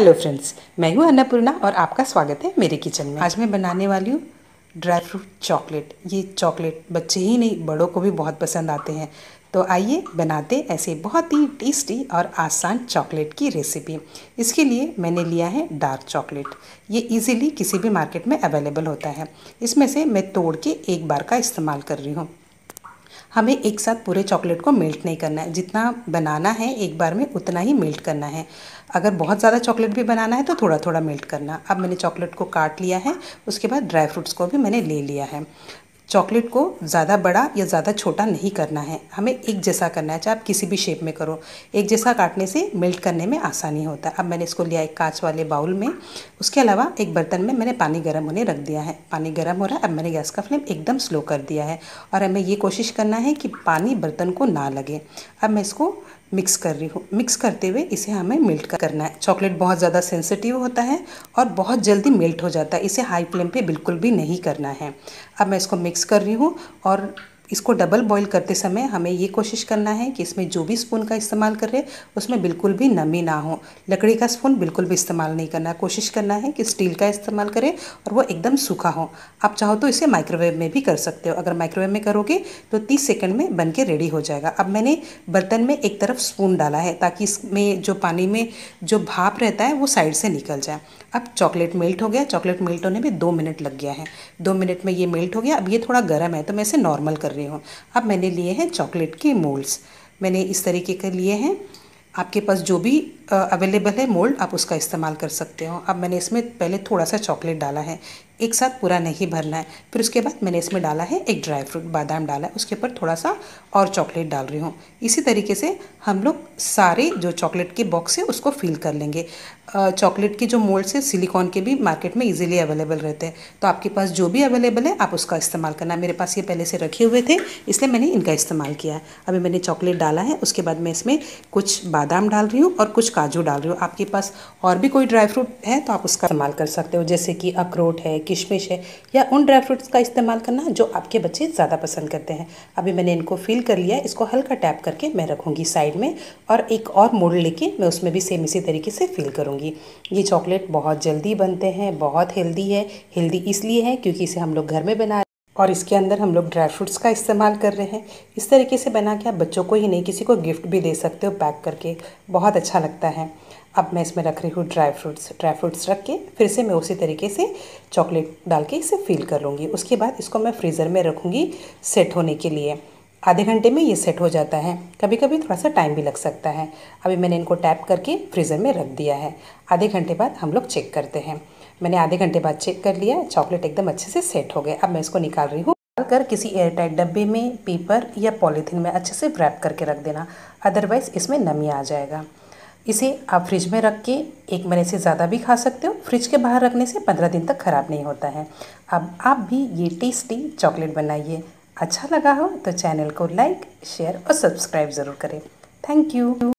hello friends मैं हूँ अन्नपूर्णा और आपका स्वागत है मेरे किचन में आज मैं बनाने वाली हूँ ड्राई फ्रूट चॉकलेट ये चॉकलेट बच्चे ही नहीं बड़ों को भी बहुत पसंद आते हैं तो आइए बनाते ऐसे बहुत ही टेस्टी और आसान चॉकलेट की रेसिपी इसके लिए मैंने लिया है डार्क चॉकलेट ये इजीली किसी भी मार्केट में अवेलेबल होता है इसमें से मैं तोड़ के एक बार का इस्तेमाल कर रही हूँ हमें एक साथ पूरे चॉकलेट को मेल्ट नहीं करना है जितना बनाना है एक बार में उतना ही मेल्ट करना है अगर बहुत ज़्यादा चॉकलेट भी बनाना है तो थोड़ा थोड़ा मेल्ट करना अब मैंने चॉकलेट को काट लिया है उसके बाद ड्राई फ्रूट्स को भी मैंने ले लिया है चॉकलेट को ज़्यादा बड़ा या ज़्यादा छोटा नहीं करना है हमें एक जैसा करना है चाहे आप किसी भी शेप में करो एक जैसा काटने से मेल्ट करने में आसानी होता है अब मैंने इसको लिया एक कांच वाले बाउल में उसके अलावा एक बर्तन में मैंने पानी गर्म होने रख दिया है पानी गर्म हो रहा है अब मैंने गैस का फ्लेम एकदम स्लो कर दिया है और हमें ये कोशिश करना है कि पानी बर्तन को ना लगे अब मैं इसको मिक्स कर रही हूँ मिक्स करते हुए इसे हमें मेल्ट करना है चॉकलेट बहुत ज़्यादा सेंसिटिव होता है और बहुत जल्दी मेल्ट हो जाता है इसे हाई फ्लेम पे बिल्कुल भी नहीं करना है अब मैं इसको मिक्स कर रही हूँ और इसको डबल बॉईल करते समय हमें ये कोशिश करना है कि इसमें जो भी स्पून का इस्तेमाल कर रहे उसमें बिल्कुल भी नमी ना हो लकड़ी का स्पून बिल्कुल भी इस्तेमाल नहीं करना कोशिश करना है कि स्टील का इस्तेमाल करें और वो एकदम सूखा हो आप चाहो तो इसे माइक्रोवेव में भी कर सकते हो अगर माइक्रोवेव में करोगे तो तीस सेकेंड में बन के रेडी हो जाएगा अब मैंने बर्तन में एक तरफ स्पून डाला है ताकि इसमें जो पानी में जो भाप रहता है वो साइड से निकल जाए अब चॉकलेट मेल्ट हो गया चॉकलेट मेल्ट होने में दो मिनट लग गया है दो मिनट में ये मेल्ट हो गया अब ये थोड़ा गर्म है तो मैं इसे नॉर्मल कर रही हूँ अब मैंने लिए हैं चॉकलेट के मोल्ड्स मैंने इस तरीके के लिए हैं आपके पास जो भी अवेलेबल है मोल्ड आप उसका इस्तेमाल कर सकते हो अब मैंने इसमें पहले थोड़ा सा चॉकलेट डाला है एक साथ पूरा नहीं भरना है फिर उसके बाद मैंने इसमें डाला है एक ड्राई फ्रूट बादाम डाला है उसके ऊपर थोड़ा सा और चॉकलेट डाल रही हूँ इसी तरीके से हम लोग सारे जो चॉकलेट के बॉक्स है उसको फिल कर लेंगे चॉकलेट के जो मोल्ड्स से सिलिकॉन के भी मार्केट में इजीली अवेलेबल रहते हैं तो आपके पास जो भी अवेलेबल है आप उसका इस्तेमाल करना मेरे पास ये पहले से रखे हुए थे इसलिए मैंने इनका इस्तेमाल किया है अभी मैंने चॉकलेट डाला है उसके बाद मैं इसमें कुछ बादाम डाल रही हूँ और कुछ काजू डाल रहे हो आपके पास और भी कोई ड्राई फ्रूट है तो आप उसका इस्तेमाल कर सकते हो जैसे कि अखरोट है किशमिश है या उन ड्राई फ्रूट्स का इस्तेमाल करना जो आपके बच्चे ज़्यादा पसंद करते हैं अभी मैंने इनको फ़िल कर लिया इसको हल्का टैप करके मैं रखूँगी साइड में और एक और मोड़ लेके मैं उसमें भी सेम इसी तरीके से फिल करूँगी ये चॉकलेट बहुत जल्दी बनते हैं बहुत हेल्दी है हेल्दी इसलिए है क्योंकि इसे हम लोग घर में बना और इसके अंदर हम लोग ड्राई फ्रूट्स का इस्तेमाल कर रहे हैं इस तरीके से बना के आप बच्चों को ही नहीं किसी को गिफ्ट भी दे सकते हो पैक करके बहुत अच्छा लगता है अब मैं इसमें रख रही हूँ ड्राई फ्रूट्स ड्राई फ्रूट्स रख के फिर से मैं उसी तरीके से चॉकलेट डाल के इसे फील कर लूँगी उसके बाद इसको मैं फ्रीज़र में रखूँगी सेट होने के लिए आधे घंटे में ये सेट हो जाता है कभी कभी थोड़ा सा टाइम भी लग सकता है अभी मैंने इनको टैप करके फ्रीज़र में रख दिया है आधे घंटे बाद हम लोग चेक करते हैं मैंने आधे घंटे बाद चेक कर लिया चॉकलेट एकदम अच्छे से सेट हो गया अब मैं इसको निकाल रही हूँ निकाल कर किसी एयरटाइट डब्बे में पेपर या पॉलीथीन में अच्छे से रैप करके रख देना अदरवाइज़ इसमें नमी आ जाएगा इसे आप फ्रिज में रख के एक महीने से ज़्यादा भी खा सकते हो फ्रिज के बाहर रखने से पंद्रह दिन तक ख़राब नहीं होता है अब आप भी ये टेस्टी चॉकलेट बनाइए अच्छा लगा हो तो चैनल को लाइक शेयर और सब्सक्राइब ज़रूर करें थैंक यू